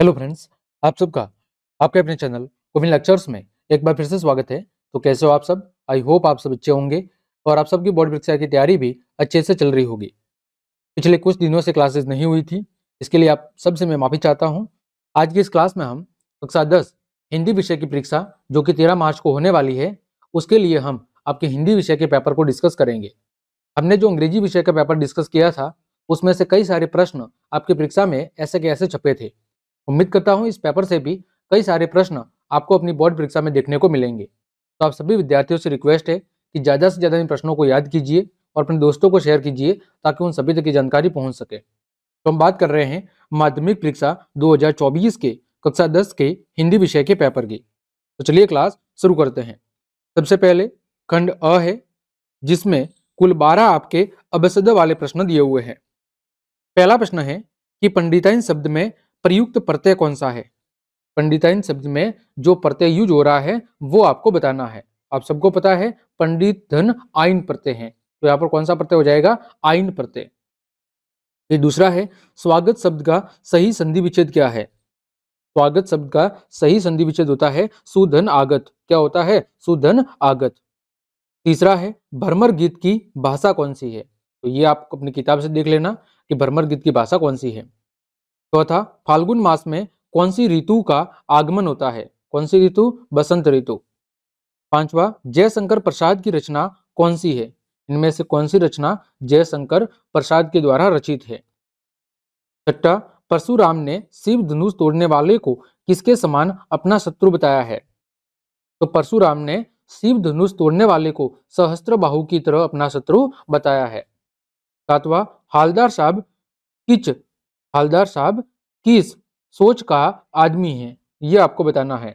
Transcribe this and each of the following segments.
hello friends आप सबका आपके अपने चैनल कोविन लेक्चर्स में एक बार फिर से स्वागत है तो कैसे हो आप सब आई होप आप सब अच्छे होंगे और आप सबकी बोर्ड परीक्षा की तैयारी भी अच्छे से चल रही होगी पिछले कुछ दिनों से क्लासेस नहीं हुई थी इसके लिए आप सबसे मैं माफ़ी चाहता हूँ आज की इस क्लास में हम कक्षा दस हिंदी विषय की परीक्षा जो कि तेरह मार्च को होने वाली है उसके लिए हम आपके हिंदी विषय के पेपर को डिस्कस करेंगे हमने जो अंग्रेजी विषय का पेपर डिस्कस किया था उसमें से कई सारे प्रश्न आपकी परीक्षा में ऐसे के ऐसे छपे थे उम्मीद करता हूँ इस पेपर से भी कई सारे प्रश्न आपको अपनी बोर्ड परीक्षा में देखने को मिलेंगे तो आप सभी विद्यार्थियों से रिक्वेस्ट है कि ज़्यादा से ज़्यादा इन प्रश्नों को याद कीजिए और अपने दोस्तों को शेयर कीजिए ताकि उन सभी तक की जानकारी पहुंच सके तो हम बात कर रहे हैं माध्यमिक परीक्षा 2024 के कक्षा 10 के हिंदी विषय के पेपर की तो चलिए क्लास शुरू करते हैं सबसे पहले खंड अ है जिसमें कुल 12 आपके अभसद वाले प्रश्न दिए हुए हैं पहला प्रश्न है कि पंडिताइन शब्द में प्रयुक्त प्रत्यय कौन सा है पंडिताइन शब्द में जो प्रत्यय यूज हो रहा है वो आपको बताना है आप सबको पता है पंडित धन आइन प्रत्यय है तो यहाँ पर कौन सा प्रत्यय हो जाएगा आइन प्रत्यय ये दूसरा है स्वागत शब्द का सही संधि विच्छेद क्या है स्वागत शब्द का सही संधि विच्छेद होता है सुधन आगत क्या होता है सुधन आगत तीसरा है भरमर गीत की भाषा कौन सी है तो ये आप अपनी किताब से देख लेना कि भरमर गीत की भाषा कौन सी है चौथा फाल्गुन मास में कौन सी ऋतु का आगमन होता है कौन सी ऋतु बसंत ऋतु पांचवा जयशंकर प्रसाद की रचना कौन सी है इनमें से कौन सी रचना जयशंकर प्रसाद के द्वारा रचित है छठा परशुराम ने शिव धनुष तोड़ने वाले को किसके समान अपना शत्रु बताया है तो परशुराम ने शिव धनुष तोड़ने वाले को सहस्त्र बाहु की तरह अपना शत्रु बताया है सातवा हालदार साहब किच हलदार साहब किस सोच का आदमी है यह आपको बताना है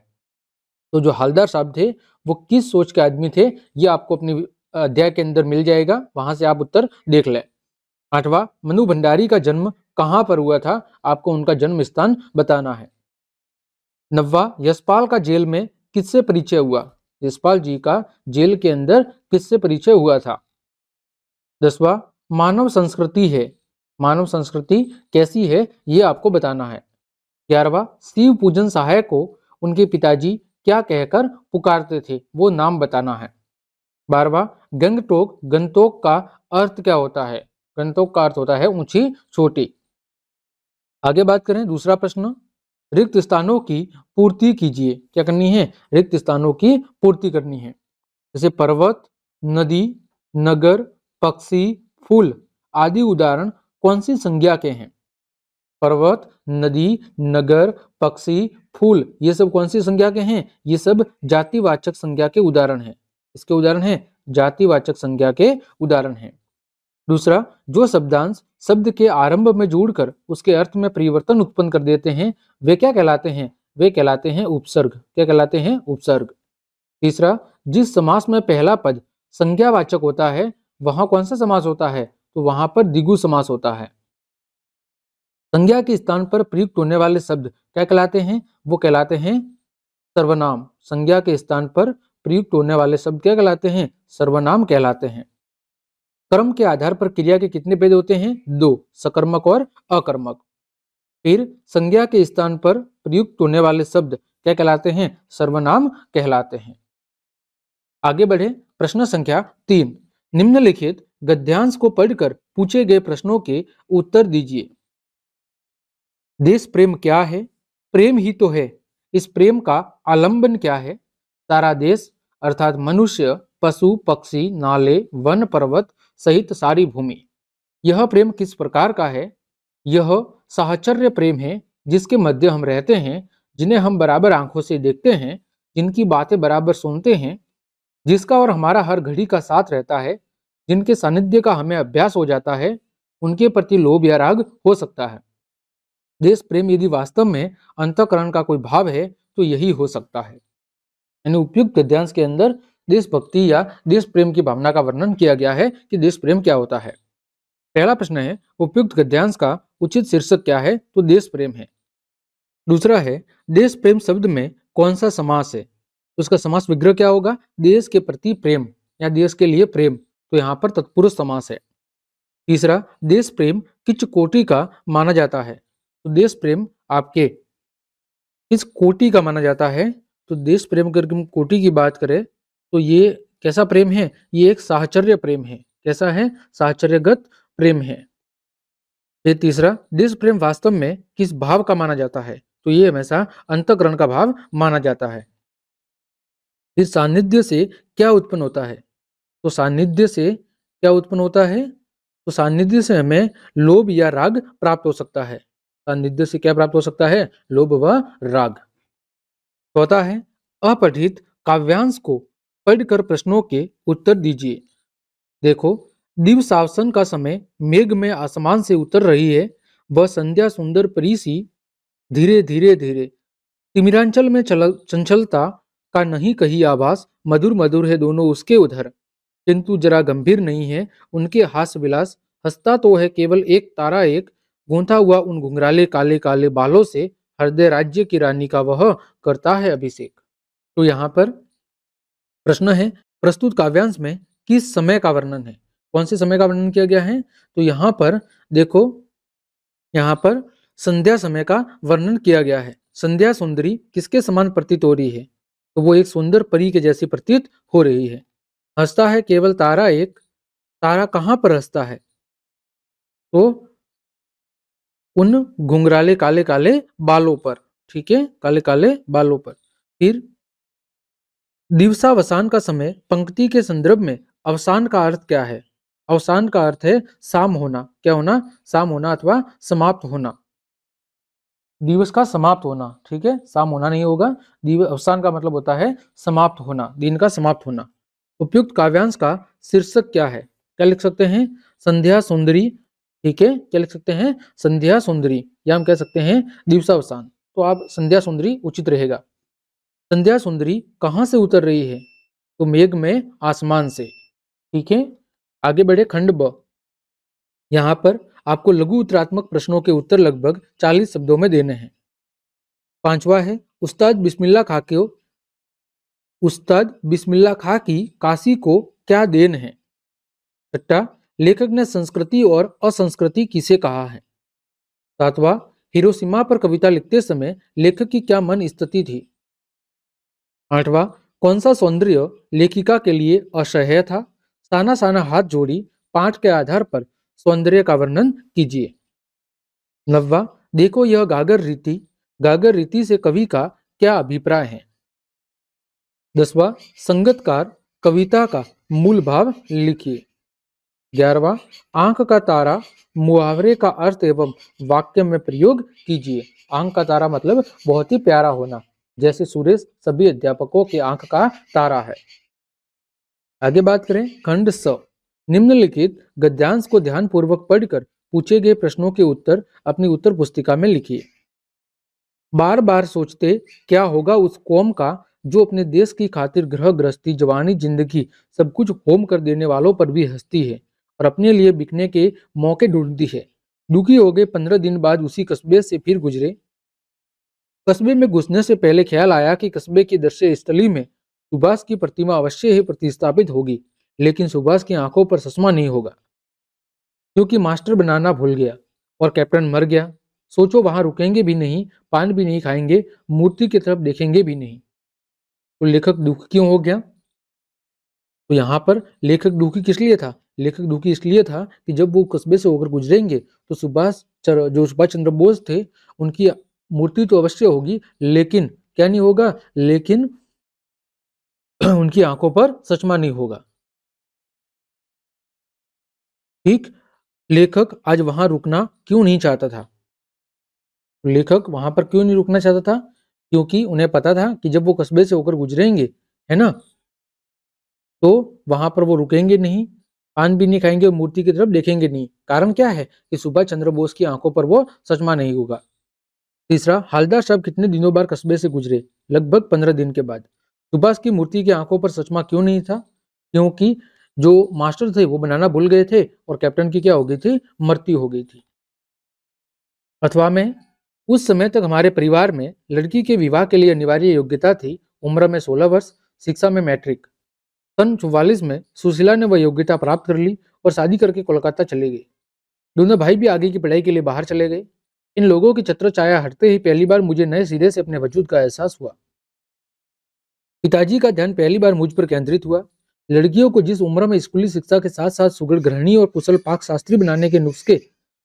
तो जो हलदार साहब थे वो किस सोच के आदमी थे ये आपको अपने अध्याय के अंदर मिल जाएगा वहां से आप उत्तर देख लें आठवा मनु भंडारी का जन्म कहाँ पर हुआ था आपको उनका जन्म स्थान बताना है नववा यशपाल का जेल में किससे परिचय हुआ यशपाल जी का जेल के अंदर किससे परिचय हुआ था दसवा मानव संस्कृति है मानव संस्कृति कैसी है ये आपको बताना है ग्यारहवा शिव पूजन सहायक को उनके पिताजी क्या कहकर पुकारते थे वो नाम बताना है बारवा गंगटोक गंतोक का अर्थ क्या होता है गंतोक का अर्थ होता है ऊंची छोटी आगे बात करें दूसरा प्रश्न रिक्त स्थानों की पूर्ति कीजिए क्या करनी है रिक्त स्थानों की पूर्ति करनी है जैसे पर्वत नदी नगर पक्षी फूल आदि उदाहरण कौन सी संज्ञा के हैं पर्वत नदी नगर पक्षी फूल ये सब कौन सी संज्ञा के हैं ये सब जातिवाचक संज्ञा के उदाहरण हैं इसके उदाहरण हैं जातिवाचक संज्ञा के उदाहरण हैं दूसरा जो शब्दांश शब्द के आरंभ में जोड़कर उसके अर्थ में परिवर्तन उत्पन्न कर देते हैं वे क्या कहलाते हैं वे कहलाते हैं उपसर्ग क्या कहलाते हैं उपसर्ग तीसरा जिस समास में पहला पद संज्ञावाचक होता है वहां कौन सा समास होता है तो वहां पर दिगु समास होता है संज्ञा के स्थान पर प्रयुक्त होने वाले शब्द क्या कहलाते हैं वो कहलाते हैं सर्वनाम संज्ञा के स्थान पर प्रयुक्त होने वाले शब्द क्या कहलाते हैं सर्वनाम कहलाते हैं कर्म के आधार पर क्रिया के कितने भेद होते हैं दो सकर्मक और अकर्मक फिर संज्ञा के स्थान पर प्रयुक्त होने वाले शब्द क्या कहलाते हैं सर्वनाम कहलाते हैं आगे बढ़े प्रश्न संख्या तीन निम्नलिखित गद्यांश को पढ़कर पूछे गए प्रश्नों के उत्तर दीजिए देश प्रेम क्या है प्रेम ही तो है इस प्रेम का आलंबन क्या है सारा देश अर्थात मनुष्य पशु पक्षी नाले वन पर्वत सहित सारी भूमि यह प्रेम किस प्रकार का है यह साहचर्य प्रेम है जिसके मध्य हम रहते हैं जिन्हें हम बराबर आंखों से देखते हैं जिनकी बातें बराबर सुनते हैं जिसका और हमारा हर घड़ी का साथ रहता है जिनके सानिध्य का हमें अभ्यास हो जाता है उनके प्रति लोभ या राग हो सकता है देश प्रेम यदि वास्तव में अंतकरण का कोई भाव है तो यही हो सकता है यानी उपयुक्त गद्यांश के अंदर देशभक्ति या देश प्रेम की भावना का वर्णन किया गया है कि देश प्रेम क्या होता है पहला प्रश्न है उपयुक्त गद्यांश का उचित शीर्षक क्या है तो देश प्रेम है दूसरा है देश प्रेम शब्द में कौन सा समास है उसका समास विग्रह क्या होगा देश के प्रति प्रेम या देश के लिए प्रेम तो यहाँ पर तत्पुरुष समास है तीसरा देश प्रेम किच कोटि का माना जाता है तो देश प्रेम आपके किस कोटि का माना जाता है तो देश प्रेम अगर हम कोटि की बात करें तो ये कैसा प्रेम है ये एक साहचर्य प्रेम है कैसा है साहचर्यगत प्रेम है ये तीसरा देश प्रेम वास्तव में किस भाव का माना जाता है तो ये हमेशा अंतकरण का भाव माना जाता है इस सानिध्य से क्या उत्पन्न होता है तो सानिध्य से क्या उत्पन्न होता है तो सानिध्य से हमें लोभ या राग प्राप्त हो सकता है सानिध्य से क्या प्राप्त हो सकता है लोभ व राग चौथा तो है अपठित काव्यांश को पढ़कर प्रश्नों के उत्तर दीजिए देखो दिवसावसन का समय मेघ में आसमान से उतर रही है वह संध्या सुंदर परिसी धीरे धीरे धीरे तिमिरांचल में चल चंचलता का नहीं कही आभास मधुर मधुर है दोनों उसके उधर किंतु जरा गंभीर नहीं है उनके हास विलास हंसता तो है केवल एक तारा एक गूंथा हुआ उन घुंघराले काले काले बालों से हृदय राज्य की रानी का वह करता है अभिषेक तो यहाँ पर प्रश्न है प्रस्तुत काव्यांश में किस समय का वर्णन है कौन से समय का वर्णन किया गया है तो यहाँ पर देखो यहाँ पर संध्या समय का वर्णन किया गया है संध्या सुंदरी किसके समान प्रतीत हो रही है तो वो एक सुंदर परी के जैसी प्रतीत हो रही है हंसता है केवल तारा एक तारा कहाँ पर हंसता है तो उन घुंघराले काले काले बालों पर ठीक है काले काले बालों पर फिर दिवसावसान का समय पंक्ति के संदर्भ में अवसान का अर्थ क्या है अवसान का अर्थ है साम होना क्या होना साम होना अथवा समाप्त होना दिवस का समाप्त होना ठीक है शाम होना नहीं होगा दिवस अवसान का मतलब होता है समाप्त होना दिन का समाप्त होना उपयुक्त काव्यांश का शीर्षक क्या है क्या लिख सकते हैं संध्या सुंदरी ठीक है क्या लिख सकते हैं संध्या सुंदरी या हम कह सकते हैं दिवसावसान तो आप संध्या सुंदरी उचित रहेगा संध्या सुंदरी कहाँ से उतर रही है तो मेघ में आसमान से ठीक है आगे बढ़े खंड ब यहाँ पर आपको लघु उत्तरात्मक प्रश्नों के उत्तर लगभग 40 शब्दों में देने हैं पांचवा है उस्ताद बिस्मिल्ला खाके उस्ताद बिस्मिल्ला खा की काशी को क्या देन है छठा लेखक ने संस्कृति और असंस्कृति किसे कहा है सातवा हिरोशिमा पर कविता लिखते समय लेखक की क्या मन स्थिति थी आठवा कौन सा सौंदर्य लेखिका के लिए असह्य था साना साना हाथ जोड़ी पाठ के आधार पर सौंदर्य का वर्णन कीजिए नववा देखो यह गागर रीति गागर रीति से कवि का क्या अभिप्राय है दसवा संगतकार कविता का मूल भाव लिखिए ग्यारहवा आंख का तारा मुहावरे का अर्थ एवं वाक्य में प्रयोग कीजिए आंख का तारा मतलब बहुत ही प्यारा होना जैसे सुरेश सभी अध्यापकों के आंख का तारा है आगे बात करें खंड स निम्नलिखित गद्यांश को ध्यान पूर्वक पढ़कर पूछे गए प्रश्नों के उत्तर अपनी उत्तर पुस्तिका में लिखिए बार बार सोचते क्या होगा उस कौम का जो अपने देश की खातिर ग्रह ग्रस्ती जवानी जिंदगी सब कुछ होम कर देने वालों पर भी हंसती है और अपने लिए बिकने के मौके ढूंढती है दुखी हो गए पंद्रह दिन बाद उसी कस्बे से फिर गुजरे कस्बे में घुसने से पहले ख्याल आया कि कस्बे की दृश्य स्थली में सुभाष की प्रतिमा अवश्य ही प्रतिस्थापित होगी लेकिन सुभाष की आंखों पर चश्मा नहीं होगा क्योंकि मास्टर बनाना भूल गया और कैप्टन मर गया सोचो वहां रुकेंगे भी नहीं पान भी नहीं खाएंगे मूर्ति की तरफ देखेंगे भी नहीं तो लेखक दुखी क्यों हो गया तो यहाँ पर लेखक दुखी किस लिए था लेखक दुखी इसलिए था कि जब वो कस्बे से होकर गुजरेंगे तो सुभाष जो सुभाष चंद्र बोस थे उनकी मूर्ति तो अवश्य होगी लेकिन क्या नहीं होगा लेकिन उनकी आंखों पर सचमा नहीं होगा ठीक लेखक आज वहां रुकना क्यों नहीं चाहता था लेखक वहां पर क्यों नहीं रुकना चाहता था क्योंकि उन्हें पता था कि जब वो कस्बे से होकर गुजरेंगे है ना तो वहां पर वो रुकेंगे नहीं पान भी नहीं खाएंगे और मूर्ति की तरफ देखेंगे नहीं कारण क्या है कि सुभाष चंद्र बोस की आंखों पर वो सचमा नहीं होगा तीसरा हालदार साहब कितने दिनों बाद कस्बे से गुजरे लगभग पंद्रह दिन के बाद सुभाष की मूर्ति की आंखों पर सचमा क्यों नहीं था क्योंकि जो मास्टर थे वो बनाना भूल गए थे और कैप्टन की क्या हो गई थी मरती हो गई थी अथवा में उस समय तक हमारे परिवार में लड़की के विवाह के लिए अनिवार्य योग्यता थी उम्र में 16 वर्ष शिक्षा में मैट्रिक सन चौवालीस में सुशीला ने वह योग्यता प्राप्त कर ली और शादी करके कोलकाता चले गए दोनों भाई भी आगे की पढ़ाई के लिए बाहर चले गए इन लोगों की छत्र छाया हटते ही पहली बार मुझे नए सिरे से अपने वजूद का एहसास हुआ पिताजी का ध्यान पहली बार मुझ पर केंद्रित हुआ लड़कियों को जिस उम्र में स्कूली शिक्षा के साथ साथ सुगढ़ ग्रहणी और कुशल पाक शास्त्री बनाने के नुस्खे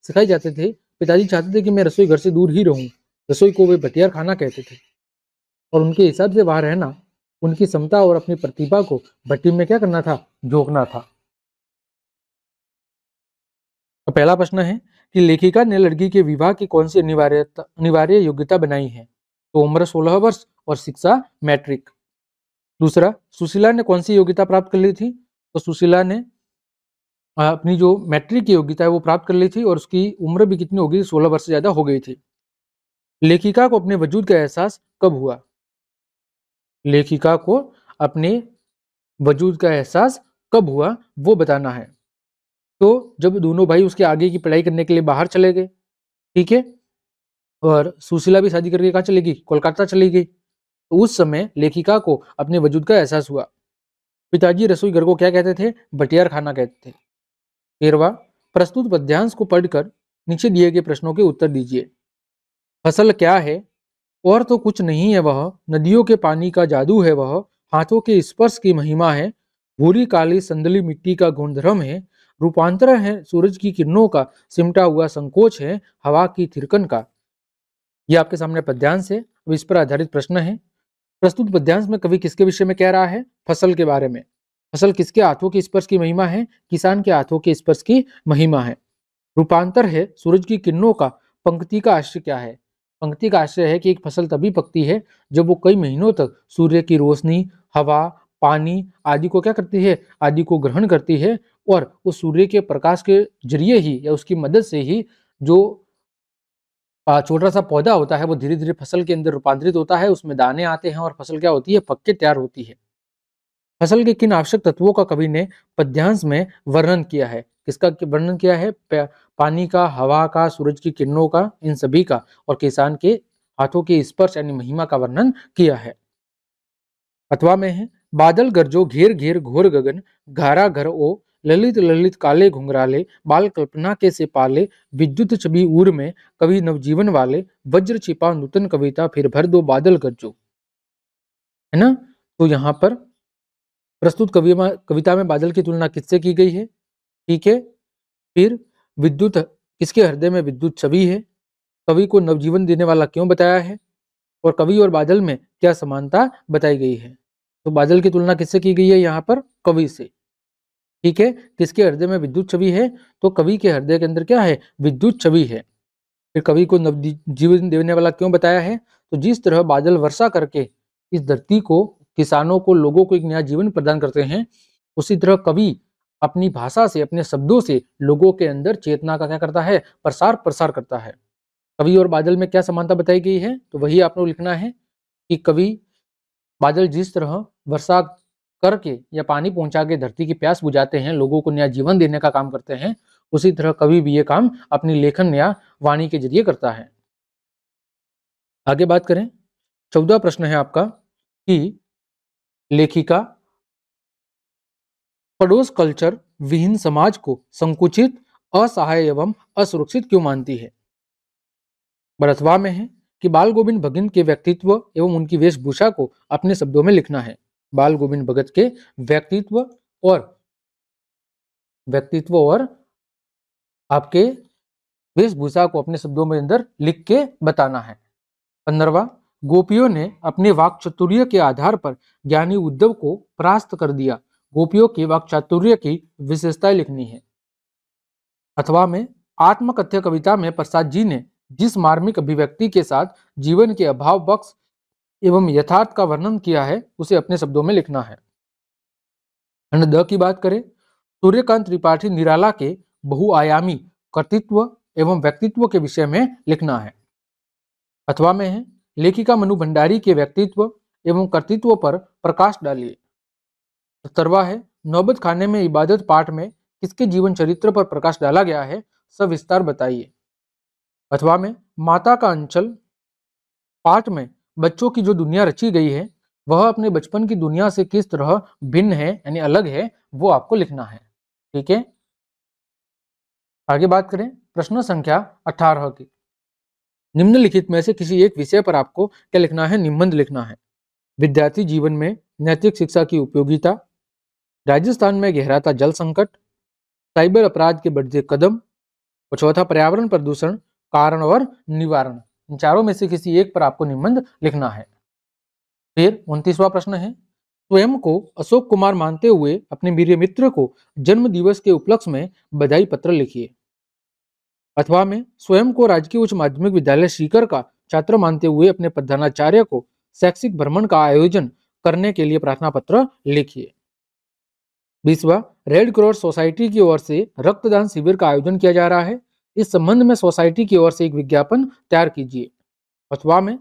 सिखाए जाते थे पिताजी चाहते थे कि मैं रसोई घर से दूर ही रहूं रसोई को वे बतियार खाना कहते थे और उनके हिसाब से वहां रहना उनकी क्षमता और अपनी प्रतिभा को भट्टी में क्या करना था झोंकना था तो पहला प्रश्न है कि लेखिका ने लड़की के विवाह की कौन सी अनिवार्य अनिवार्य योग्यता बनाई है तो उम्र 16 वर्ष और शिक्षा मैट्रिक दूसरा सुशीला ने कौन सी योग्यता प्राप्त कर ली थी तो सुशीला ने अपनी जो मैट्रिक की योग्यता है वो प्राप्त कर ली थी और उसकी उम्र भी कितनी होगी सोलह वर्ष से ज़्यादा हो गई थी लेखिका को अपने वजूद का एहसास कब हुआ लेखिका को अपने वजूद का एहसास कब हुआ वो बताना है तो जब दोनों भाई उसके आगे की पढ़ाई करने के लिए बाहर चले गए ठीक है और सुशीला भी शादी करके कहाँ चलेगी कोलकाता चली गई तो उस समय लेखिका को अपने वजूद का एहसास हुआ पिताजी रसोई घर को क्या कहते थे बटियार खाना कहते थे तेरवा प्रस्तुत पद्यांश को पढ़कर नीचे दिए गए प्रश्नों के उत्तर दीजिए फसल क्या है और तो कुछ नहीं है वह नदियों के पानी का जादू है वह हाथों के स्पर्श की महिमा है भूरी काली संदली मिट्टी का गुणधर्म है रूपांतरण है सूरज की किरणों का सिमटा हुआ संकोच है हवा की थिरकन का यह आपके सामने पद्यांश है अब इस पर आधारित प्रश्न है प्रस्तुत पद्यांश में कवि किसके विषय में कह रहा है फसल के बारे में फसल किसके हाथों के स्पर्श की महिमा है किसान के हाथों के स्पर्श की महिमा है रूपांतर है सूरज की किरणों का पंक्ति का आश्रय क्या है पंक्ति का आश्रय है कि एक फसल तभी पकती है जब वो कई महीनों तक सूर्य की रोशनी हवा पानी आदि को क्या करती है आदि को ग्रहण करती है और उस सूर्य के प्रकाश के जरिए ही या उसकी मदद से ही जो छोटा सा पौधा होता है वो धीरे धीरे फसल के अंदर रूपांतरित होता है उसमें दाने आते हैं और फसल क्या होती है पक्के तैयार होती है फसल के किन आवश्यक तत्वों का कवि ने पद्यांश में वर्णन किया है किसका वर्णन किया है पानी का हवा का सूरज की किरणों का इन सभी का और किसान के हाथों के स्पर्श यानी महिमा का वर्णन किया है अथवा में है बादल गरजो घेर घेर घोर गगन घारा घर ओ ललित ललित काले घुंघराले बाल कल्पना के से पाले विद्युत छवि ऊर में कवि नवजीवन वाले वज्र छिपा नूतन कविता फिर भर दो बादल गरजो है ना तो यहाँ पर प्रस्तुत कविता में बादल की तुलना किससे की गई है ठीक है फिर विद्युत किसके हृदय में विद्युत छवि है कवि को नवजीवन देने वाला क्यों बताया है और कवि और बादल में क्या समानता बताई गई है तो बादल की तुलना किससे की गई है यहाँ पर कवि से ठीक है किसके हृदय में विद्युत छवि है तो कवि के हृदय के अंदर क्या है विद्युत छवि है फिर कवि को नवजीवन देने वाला क्यों बताया है तो जिस तरह बादल वर्षा करके इस धरती को किसानों को लोगों को एक नया जीवन प्रदान करते हैं उसी तरह कवि अपनी भाषा से अपने शब्दों से लोगों के अंदर चेतना का क्या करता है प्रसार प्रसार करता है कवि और बादल में क्या समानता बताई गई है तो वही आप लोग लिखना है कि कवि बादल जिस तरह वर्षा करके या पानी पहुंचा के धरती की प्यास बुझाते हैं लोगों को नया जीवन देने का काम करते हैं उसी तरह कवि भी ये काम अपनी लेखन या वाणी के जरिए करता है आगे बात करें चौदह प्रश्न है आपका कि लेखिका पड़ोस कल्चर विहीन समाज को संकुचित असहाय एवं असुरक्षित क्यों मानती है बरतवा में है कि बाल गोविंद भगत के व्यक्तित्व एवं उनकी वेशभूषा को अपने शब्दों में लिखना है बाल गोविंद भगत के व्यक्तित्व और व्यक्तित्व और आपके वेशभूषा को अपने शब्दों में अंदर लिख के बताना है पंद्रवा गोपियों ने अपने वाक चतुर्य के आधार पर ज्ञानी उद्धव को परास्त कर दिया गोपियों के वाक चातुर्य की विशेषताएं लिखनी है अथवा में आत्मकथ्य कविता में प्रसाद जी ने जिस मार्मिक अभिव्यक्ति के साथ जीवन के अभाव बक्स एवं यथार्थ का वर्णन किया है उसे अपने शब्दों में लिखना है खंड द की बात करें सूर्यकांत त्रिपाठी निराला के बहुआयामी कर्तित्व एवं व्यक्तित्व के विषय में लिखना है अथवा में है लेखिका मनु भंडारी के व्यक्तित्व एवं कर्तित्व पर प्रकाश डालिए सत्तरवा है नौबत खाने में इबादत पाठ में किसके जीवन चरित्र पर प्रकाश डाला गया है सब विस्तार बताइए अथवा में माता का अंचल पाठ में बच्चों की जो दुनिया रची गई है वह अपने बचपन की दुनिया से किस तरह भिन्न है यानी अलग है वो आपको लिखना है ठीक है आगे बात करें प्रश्न संख्या अठारह की निम्नलिखित में से किसी एक विषय पर आपको क्या लिखना है निबंध लिखना है विद्यार्थी जीवन में नैतिक शिक्षा की उपयोगिता राजस्थान में गहराता जल संकट साइबर अपराध के बढ़ते कदम और चौथा पर्यावरण प्रदूषण कारण और निवारण इन चारों में से किसी एक पर आपको निबंध लिखना है फिर उनतीसवा प्रश्न है स्वयं को अशोक कुमार मानते हुए अपने मित्र को जन्म दिवस के उपलक्ष्य में बधाई पत्र लिखिए अथवा में स्वयं को राजकीय उच्च माध्यमिक विद्यालय सीकर का छात्र मानते हुए अपने प्रधानाचार्य को शैक्षिक भ्रमण का आयोजन करने के लिए प्रार्थना पत्र लिखिए बीसवा रेड क्रॉस सोसाइटी की ओर से रक्तदान शिविर का आयोजन किया जा रहा है इस संबंध में सोसाइटी की ओर से एक विज्ञापन तैयार कीजिए अथवा में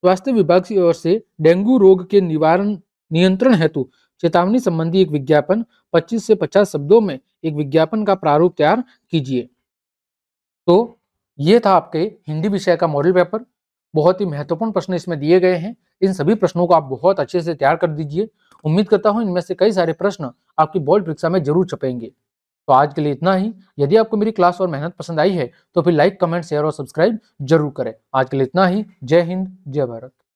स्वास्थ्य विभाग की ओर से डेंगू रोग के निवारण नियंत्रण हेतु चेतावनी संबंधी एक विज्ञापन 25 से 50 शब्दों में एक विज्ञापन का प्रारूप तैयार कीजिए तो ये था आपके हिंदी विषय का मॉडल पेपर बहुत ही महत्वपूर्ण प्रश्न इसमें दिए गए हैं इन सभी प्रश्नों को आप बहुत अच्छे से तैयार कर दीजिए उम्मीद करता हूँ इनमें से कई सारे प्रश्न आपकी बोर्ड परीक्षा में जरूर छपेंगे तो आज के लिए इतना ही यदि आपको मेरी क्लास और मेहनत पसंद आई है तो फिर लाइक कमेंट शेयर और सब्सक्राइब जरूर करें आज के लिए इतना ही जय हिंद जय भारत